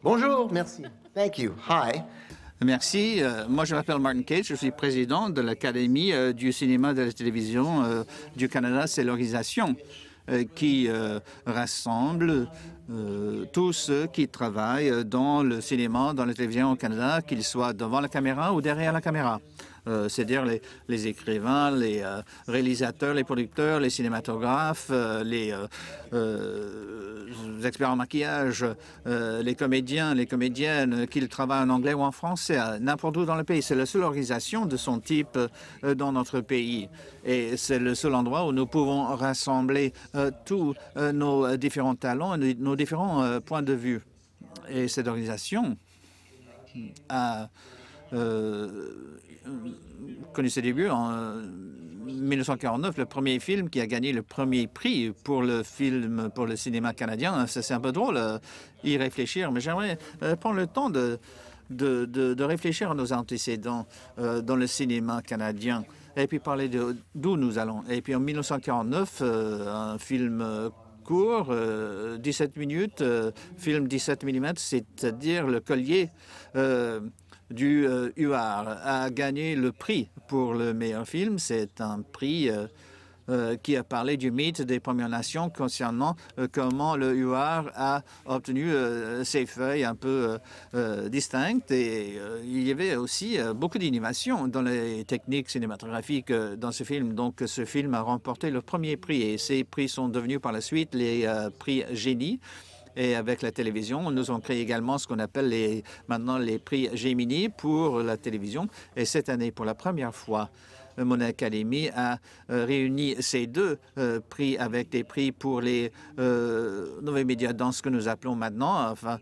Bonjour, merci. Thank you. Hi. Merci. Euh, moi, je m'appelle Martin Cage. Je suis président de l'Académie euh, du cinéma et de la télévision euh, du Canada. C'est l'organisation qui rassemble tous ceux qui travaillent dans le cinéma, dans la télévision au Canada, qu'ils soient devant la caméra ou derrière la caméra. c'est-à-dire les, écrivains, les réalisateurs, les producteurs, les cinématographes, les experts en maquillage, euh, les comédiens, les comédiennes, qu'ils travaillent en anglais ou en français, n'importe où dans le pays. C'est la seule organisation de son type euh, dans notre pays. Et c'est le seul endroit où nous pouvons rassembler euh, tous nos différents talents et nos différents points de vue. Et cette organisation a connu ses début en 1949, le premier film qui a gagné le premier prix pour le film, pour le cinéma canadien. C'est un peu drôle euh, y réfléchir, mais j'aimerais euh, prendre le temps de, de, de, réfléchir à nos antécédents euh, dans le cinéma canadien et puis parler d'où nous allons. Et puis en 1949, un film court, 17 minutes, film 17 mm, c'est-à-dire le collier du UR euh, a gagné le prix pour le meilleur film. C'est un prix euh, euh, qui a parlé du mythe des Premières Nations concernant comment le UAR a obtenu ses feuilles un peu distinctes. Et il y avait aussi beaucoup d'innovation dans les techniques cinématographiques dans ce film. Donc ce film a remporté le premier prix et ces prix sont devenus par la suite les prix génie. Et avec la télévision, nous avons créé également ce qu'on appelle les, maintenant les prix Gemini pour la télévision. Et cette année, pour la première fois, mon a euh, réuni ces deux euh, prix avec des prix pour les euh, nouveaux médias dans ce que nous appelons maintenant enfin,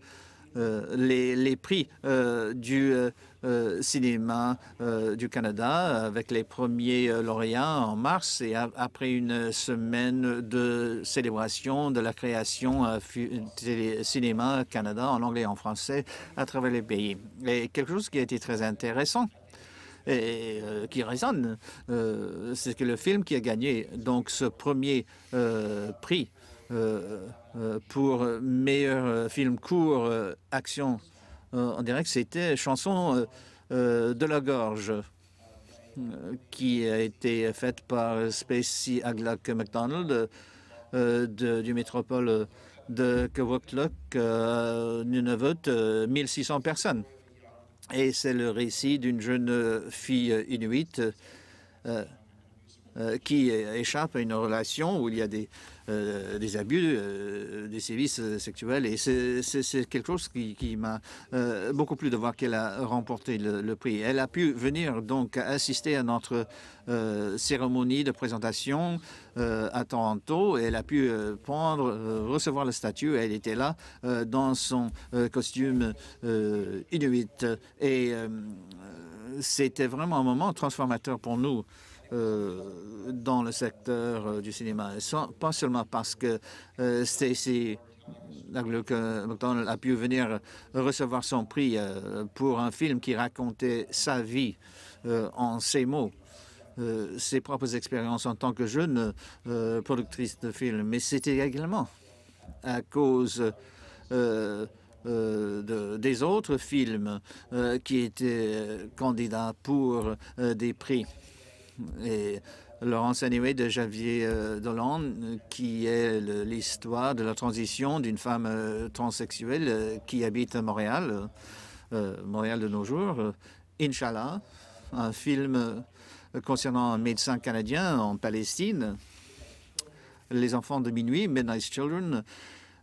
les, les, prix du euh, cinéma euh, du Canada avec les premiers euh, lauréats en mars et après une semaine de célébration de la création du cinéma Canada en anglais et en français à travers les pays. Et quelque chose qui a été très intéressant et qui résonne, c'est que le film qui a gagné donc ce premier prix pour meilleur film court action euh, on dirait que c'était chanson euh, euh, de la gorge qui a été faite par Spacey Aglac McDonald du métropole de Kewokluck, Nunavut, 1600 personnes. Et c'est le récit d'une jeune fille Inuit euh, qui échappe à une relation où il y a des, euh, des abus, euh, des sévices sexuels. Et c'est quelque chose qui, qui m'a beaucoup plu de voir qu'elle a remporté le, prix. Elle a pu venir donc assister à notre cérémonie de présentation à Toronto. Et elle a pu prendre, recevoir le statut. Elle était là dans son costume inuit et c'était vraiment un moment transformateur pour nous. Euh, dans le secteur euh, du cinéma. pas seulement parce que euh, Stacy McDonald a pu venir recevoir son prix pour un film qui racontait sa vie en ces mots. ses propres expériences en tant que jeune productrice de films, mais c'était également à cause euh, de, des autres films euh, qui étaient euh, candidats pour des prix. Et Laurence Anyway de Javier Dolan, qui est l'histoire de la transition d'une femme transsexuelle qui habite à Montréal, Montréal de nos jours. Inch'Allah, un film concernant un médecin canadien en Palestine. Les enfants de minuit, Midnight Children,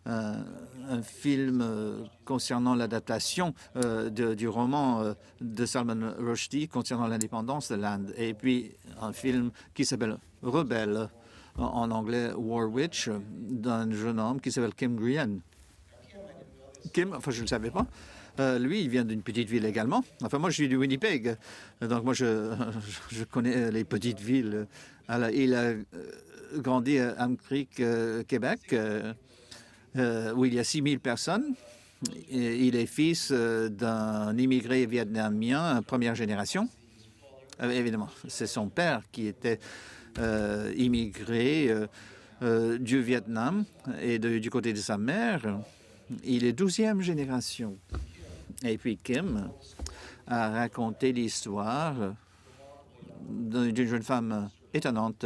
un, film euh, concernant l'adaptation euh, du roman euh, de Salman Rushdie concernant l'indépendance de l'Inde. Et puis un film qui s'appelle Rebelle, en anglais War Witch, d'un jeune homme qui s'appelle Kim Nguyen. Kim, enfin je ne le savais pas. lui, il vient d'une petite ville également. Enfin, moi, je suis du Winnipeg. Donc, moi, je, je connais les petites villes. Alors, il a grandi à Amcric, Québec. Euh, où il y a 6000 personnes. Il est fils euh, d'un immigré vietnamien, euh, première génération. évidemment, c'est son père qui était immigré du Vietnam et du côté de sa mère. Il est douzième génération. Et puis Kim a raconté l'histoire d'une jeune femme étonnante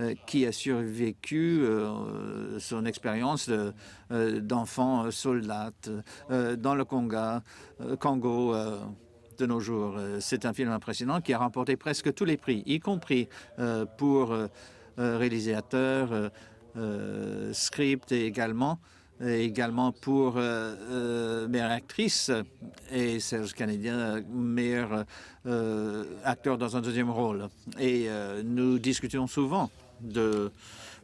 euh, qui a survécu euh, son expérience euh, d'enfant soldat dans le Congo, Congo de nos jours. C'est un film impressionnant qui a remporté presque tous les prix, y compris pour réalisateur, script et également également pour meilleure actrice et Serge Canadien, meilleur acteur dans un deuxième rôle. Et nous discutions souvent de,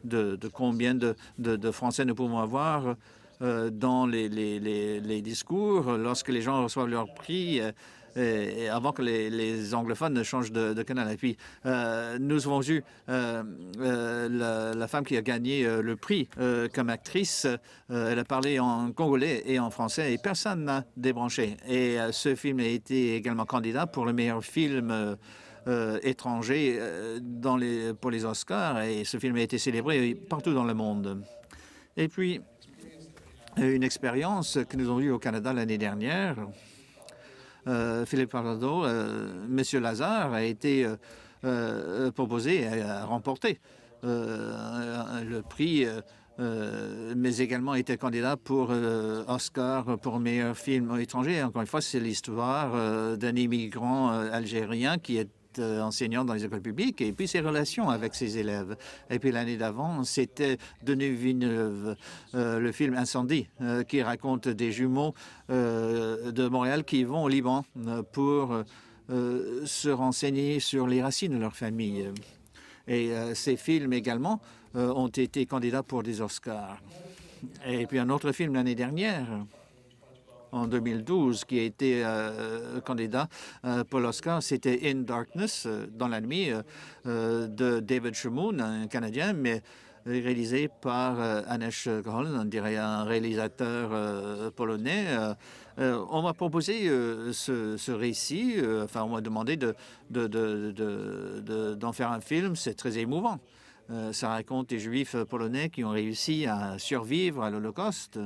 de, combien de, Français nous pouvons avoir euh, dans les, discours, lorsque les gens reçoivent leur prix, euh, avant que les, anglophones ne changent de, canal. Et puis, euh, nous avons vu la, la, femme qui a gagné le prix comme actrice. elle a parlé en congolais et en français et personne n'a débranché. Et ce film a été également candidat pour le meilleur film étranger euh, étrangers euh, dans les, pour les Oscars et ce film a été célébré partout dans le monde. Et puis, euh, une expérience que nous avons eue au Canada l'année dernière, Philippe Parado, Monsieur Lazare a été proposé à remporter remporté le prix, mais également était candidat pour Oscar pour meilleur film étranger. Encore une fois, c'est l'histoire d'un immigrant algérien qui est euh, enseignant dans les écoles publiques et puis ses relations avec ses élèves. Et puis l'année d'avant, c'était Denis Villeneuve, euh, le film Incendie, euh, qui raconte des jumeaux de Montréal qui vont au Liban pour se renseigner sur les racines de leur famille. Et ces films également ont été candidats pour des Oscars. Et puis un autre film l'année dernière, en 2012 qui a été euh, candidat euh, pour l'Oscar. C'était In Darkness, euh, dans la nuit, de David Shumoon, un Canadien, mais réalisé par Anesh Grol, on dirait un réalisateur polonais. on m'a proposé ce, récit, enfin on m'a demandé d'en de, faire un film, c'est très émouvant. ça raconte des juifs polonais qui ont réussi à survivre à l'Holocauste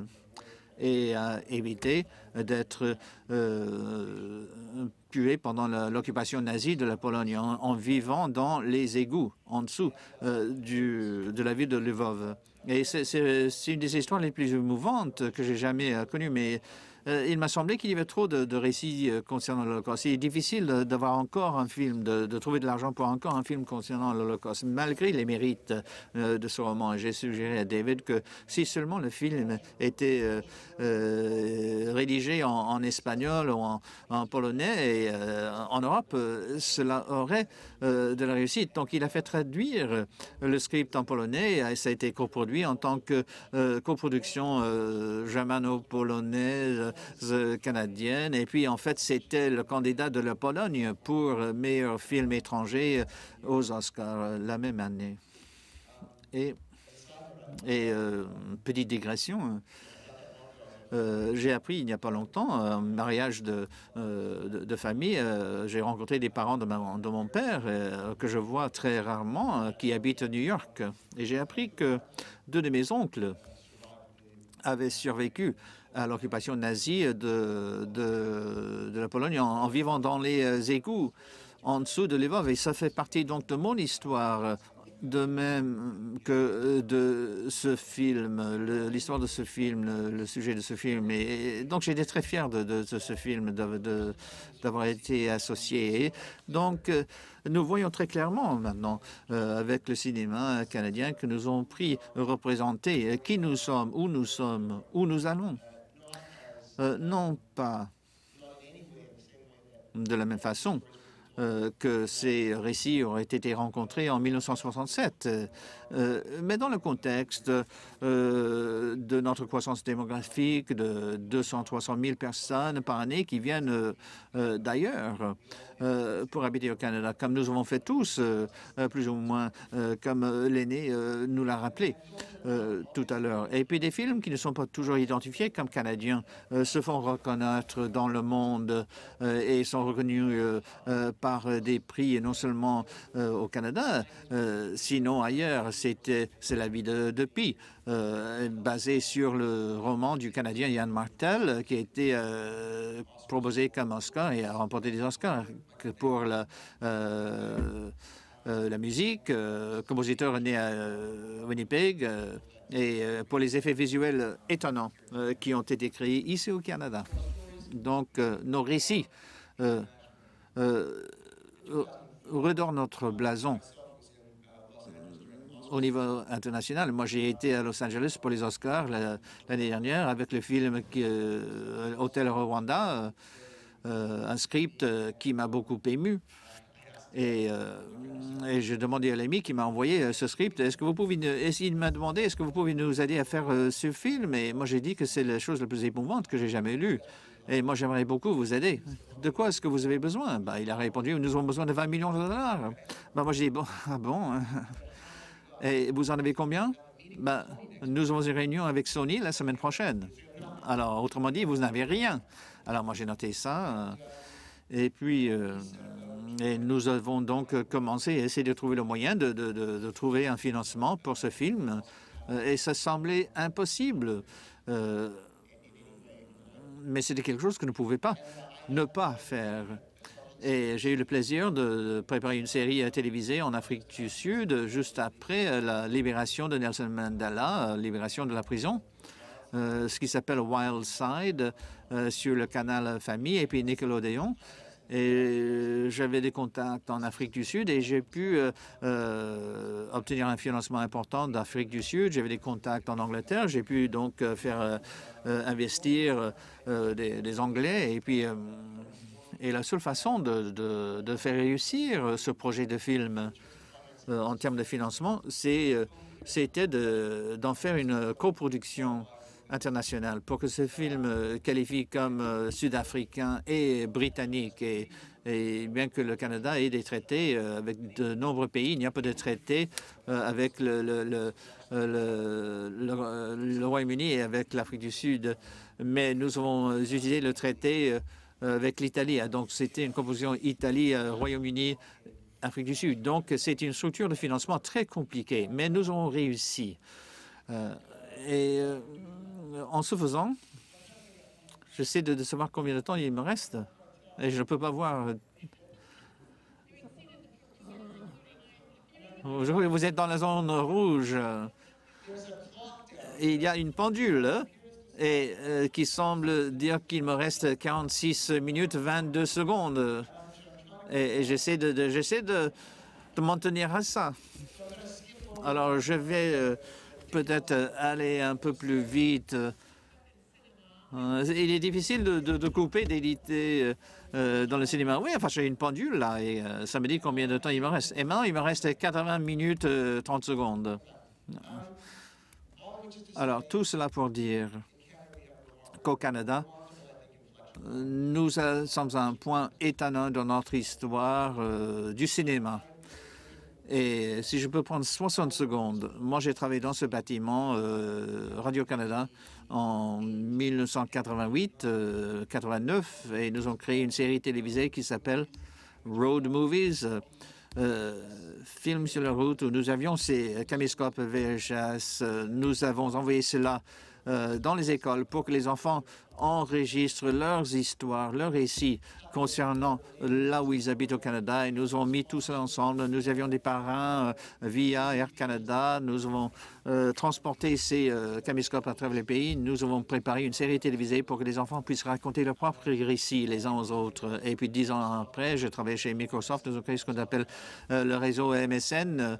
et à éviter d'être euh, pendant l'occupation nazie de la Pologne en, vivant dans les égouts en dessous euh, du, de la ville de Lvov. Et c'est une des histoires les plus émouvantes que j'ai jamais euh, connues, mais euh, il m'a semblé qu'il y avait trop de, récits euh, concernant l'Holocauste. Il est difficile d'avoir encore un film, de, trouver de l'argent pour encore un film concernant l'Holocauste, malgré les mérites de ce roman. J'ai suggéré à David que si seulement le film était rédigé en, espagnol ou en, polonais et en Europe, cela aurait de la réussite. Donc il a fait traduire le script en polonais, et ça a été coproduit en tant que euh, coproduction euh, germano-polonaise euh, canadienne. Et puis, en fait, c'était le candidat de la Pologne pour meilleur film étranger aux Oscars la même année. Et, et petite digression, hein. Euh, j'ai appris il n'y a pas longtemps, euh, un mariage de, euh, de, famille, j'ai rencontré des parents de, de mon père, que je vois très rarement, qui habitent New York. Et j'ai appris que deux de mes oncles avaient survécu à l'occupation nazie de, de, la Pologne en, vivant dans les égouts en dessous de l'Evov. Et ça fait partie donc de mon histoire de même que euh, de ce film, l'histoire de ce film, le, sujet de ce film. Et, et donc j'étais très fier de, ce film, d'avoir été associé. donc euh, nous voyons très clairement maintenant euh, avec le cinéma canadien que nous avons pris représenter qui nous sommes, où nous sommes, où nous allons. non pas de la même façon euh, que ces récits auraient été rencontrés en 1967. Euh, euh, mais dans le contexte de notre croissance démographique de 200-300 000 personnes par année qui viennent d'ailleurs pour habiter au Canada, comme nous avons fait tous, plus ou moins, comme l'aîné nous l'a rappelé tout à l'heure. Et puis des films qui ne sont pas toujours identifiés comme canadiens se font reconnaître dans le monde et sont reconnus par euh, des prix, non seulement euh, au Canada, euh, sinon ailleurs. c'était C'est la vie de, de Pi, basée sur le roman du Canadien Yann Martel, qui a été proposé comme Oscar et a remporté des Oscars pour la... la musique, compositeur né à Winnipeg, et pour les effets visuels étonnants qui ont été créés ici au Canada. Donc, nos récits euh, redore notre blason euh, au niveau international. Moi, j'ai été à Los Angeles pour les Oscars l'année dernière avec le film qui, Hôtel euh, Rwanda, un script qui m'a beaucoup ému. Et, j'ai demandé à l'ami qui m'a envoyé ce script, est-ce que vous pouvez, m'a demandé, est-ce que vous pouvez nous aider à faire ce film Et moi, j'ai dit que c'est la chose la plus émouvante que j'ai jamais lue. Et moi, j'aimerais beaucoup vous aider. De quoi est-ce que vous avez besoin bah, Il a répondu, nous avons besoin de 20 millions de dollars. Bah, moi, j'ai dit, bon, ah bon hein. Et vous en avez combien bah, Nous avons une réunion avec Sony la semaine prochaine. Alors, autrement dit, vous n'avez rien. Alors, moi, j'ai noté ça. Et puis, euh, nous avons donc commencé à essayer de trouver le moyen de, trouver un financement pour ce film. Et ça semblait impossible. Euh, mais c'était quelque chose que je ne pouvais pas ne pas faire. Et j'ai eu le plaisir de préparer une série euh, télévisée en Afrique du Sud juste après euh, la libération de Nelson Mandela, euh, libération de la prison. ce qui s'appelle Wild Side sur le canal Famille et puis Nickelodeon et euh, j'avais des contacts en Afrique du Sud et j'ai pu euh, euh, obtenir un financement important d'Afrique du Sud. J'avais des contacts en Angleterre, j'ai pu donc faire investir des, Anglais et puis. et la seule façon de, de, faire réussir ce projet de film en termes de financement, c'était d'en faire une coproduction international pour que ce film euh, qualifie comme euh, sud-africain et britannique. Et, bien que le Canada ait des traités euh, avec de nombreux pays, il n'y a pas de traité avec le, le, Royaume-Uni et avec l'Afrique du Sud. Mais nous avons utilisé le traité avec l'Italie. Ah, donc c'était une composition Italie, Royaume-Uni, Afrique du Sud. Donc c'est une structure de financement très compliquée, mais nous avons réussi. et euh, en ce faisant, j'essaie de, savoir combien de temps il me reste et je ne peux pas voir. Euh, euh, vous êtes dans la zone rouge. il y a une pendule et, qui semble dire qu'il me reste 46 minutes 22 secondes. Et, j'essaie de, j'essaie de, de m'en tenir à ça. Alors je vais peut-être euh, aller un peu plus vite. Euh, il est difficile de, couper, d'éditer euh, dans le cinéma. Oui, enfin, j'ai une pendule là et ça me dit combien de temps il me reste. Et maintenant, il me reste 80 minutes 30 secondes. Alors, tout cela pour dire qu'au Canada, nous sommes à un point étonnant dans notre histoire du cinéma. Et si je peux prendre 60 secondes, moi j'ai travaillé dans ce bâtiment euh, Radio-Canada en 1988-89 euh, et nous avons créé une série télévisée qui s'appelle Road Movies, euh, films sur la route où nous avions ces caméscopes VHS. nous avons envoyé cela euh, dans les écoles pour que les enfants enregistrent leurs histoires, leurs récits concernant là où ils habitent au Canada. Et nous avons mis tout cela ensemble. Nous avions des parrains euh, via Air Canada. Nous avons euh, transporté ces caméscopes à travers les pays. Nous avons préparé une série télévisée pour que les enfants puissent raconter leurs propres récits les uns aux autres. Et puis dix ans après, je travaillais chez Microsoft. Nous avons créé ce qu'on appelle le réseau MSN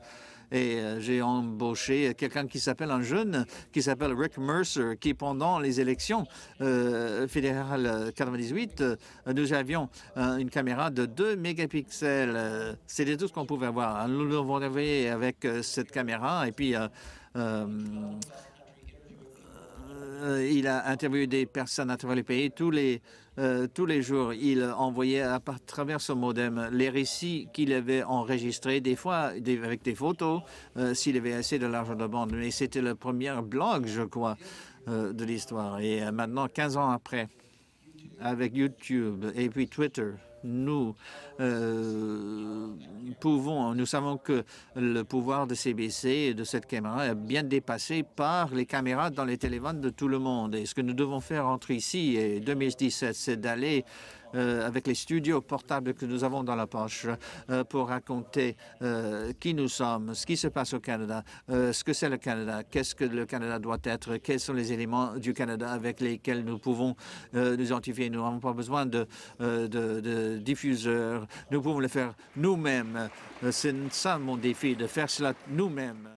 et euh, j'ai embauché quelqu'un qui s'appelle un jeune, qui s'appelle Rick Mercer, qui pendant les élections euh, fédérales 98, euh, nous avions une caméra de 2 mégapixels. C'était tout ce qu'on pouvait avoir. Hein. Nous l'avons réveillé avec cette caméra et puis... Euh, il a interviewé des personnes à travers le pays. Tous les, euh, jours, il envoyait à, travers son modem les récits qu'il avait enregistrés, des fois avec des photos, euh, s'il avait assez de l'argent de bande. Mais c'était le premier blog, je crois, de l'histoire. Et maintenant, 15 ans après, avec YouTube et puis Twitter, nous euh, pouvons, nous savons que le pouvoir de CBC et de cette caméra est bien dépassé par les caméras dans les téléphones de tout le monde. Et ce que nous devons faire entre ici et 2017, c'est d'aller euh, avec les studios portables que nous avons dans la poche euh, pour raconter euh, qui nous sommes, ce qui se passe au Canada, ce que c'est le Canada, qu'est-ce que le Canada doit être, quels sont les éléments du Canada avec lesquels nous pouvons nous identifier. Nous n'avons pas besoin de, diffuseurs, nous pouvons le faire nous-mêmes. C'est ça mon défi, de faire cela nous-mêmes.